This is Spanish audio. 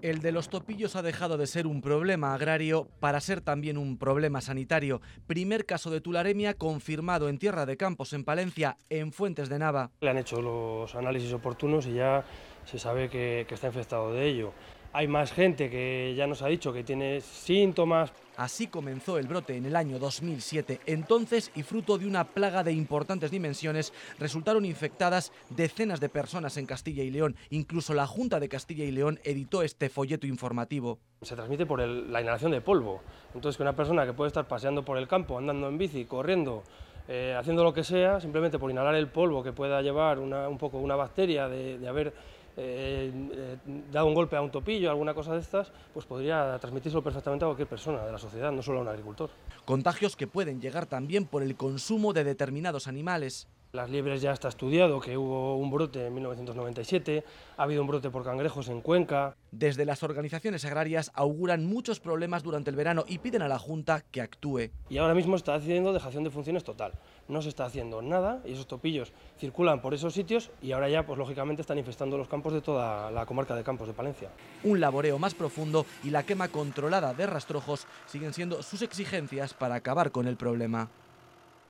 El de los topillos ha dejado de ser un problema agrario para ser también un problema sanitario. Primer caso de tularemia confirmado en Tierra de Campos, en Palencia, en Fuentes de Nava. Le han hecho los análisis oportunos y ya se sabe que, que está infectado de ello. Hay más gente que ya nos ha dicho que tiene síntomas. Así comenzó el brote en el año 2007. Entonces, y fruto de una plaga de importantes dimensiones, resultaron infectadas decenas de personas en Castilla y León. Incluso la Junta de Castilla y León editó este folleto informativo. Se transmite por la inhalación de polvo. Entonces, que una persona que puede estar paseando por el campo, andando en bici, corriendo, eh, haciendo lo que sea, simplemente por inhalar el polvo que pueda llevar una, un poco una bacteria de, de haber eh, un golpe a un topillo, alguna cosa de estas, pues podría transmitírselo perfectamente a cualquier persona de la sociedad, no solo a un agricultor. Contagios que pueden llegar también por el consumo de determinados animales. Las liebres ya está estudiado, que hubo un brote en 1997, ha habido un brote por cangrejos en Cuenca. Desde las organizaciones agrarias auguran muchos problemas durante el verano y piden a la Junta que actúe. Y ahora mismo está haciendo dejación de funciones total. No se está haciendo nada y esos topillos circulan por esos sitios y ahora ya, pues lógicamente, están infestando los campos de toda la comarca de Campos de Palencia. Un laboreo más profundo y la quema controlada de rastrojos siguen siendo sus exigencias para acabar con el problema.